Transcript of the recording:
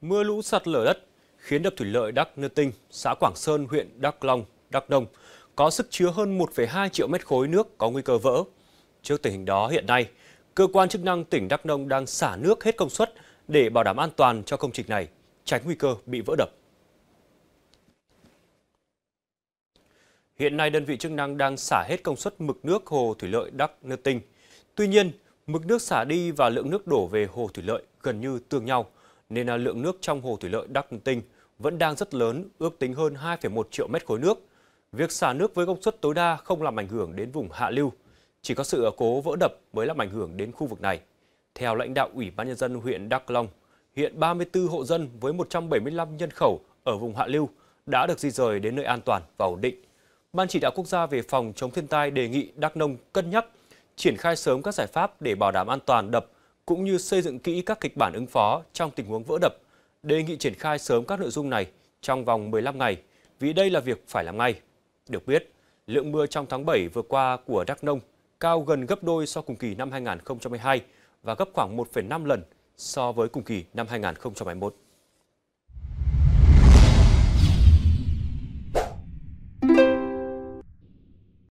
mưa lũ sạt lở đất khiến đập thủy lợi Đắc Nơ Tinh, xã Quảng Sơn, huyện Đắk Long, Đắk nông có sức chứa hơn 1,2 triệu mét khối nước có nguy cơ vỡ. Trước tình hình đó hiện nay, cơ quan chức năng tỉnh Đắk Nông đang xả nước hết công suất để bảo đảm an toàn cho công trình này, tránh nguy cơ bị vỡ đập. Hiện nay đơn vị chức năng đang xả hết công suất mực nước hồ thủy lợi Đắk Nơ Tinh. Tuy nhiên, mực nước xả đi và lượng nước đổ về hồ thủy lợi gần như tương nhau – nên là lượng nước trong hồ thủy lợi Đắc Tinh vẫn đang rất lớn, ước tính hơn 2,1 triệu mét khối nước. Việc xả nước với công suất tối đa không làm ảnh hưởng đến vùng hạ lưu, chỉ có sự à, cố vỡ đập mới làm ảnh hưởng đến khu vực này. Theo lãnh đạo Ủy ban nhân dân huyện Đắk Long, hiện 34 hộ dân với 175 nhân khẩu ở vùng hạ lưu đã được di rời đến nơi an toàn và ổn định. Ban chỉ đạo quốc gia về phòng chống thiên tai đề nghị Đắk Nông cân nhắc triển khai sớm các giải pháp để bảo đảm an toàn đập cũng như xây dựng kỹ các kịch bản ứng phó trong tình huống vỡ đập, đề nghị triển khai sớm các nội dung này trong vòng 15 ngày, vì đây là việc phải làm ngay. Được biết, lượng mưa trong tháng 7 vừa qua của Đắk Nông cao gần gấp đôi so cùng kỳ năm 2022 và gấp khoảng 1,5 lần so với cùng kỳ năm 2021.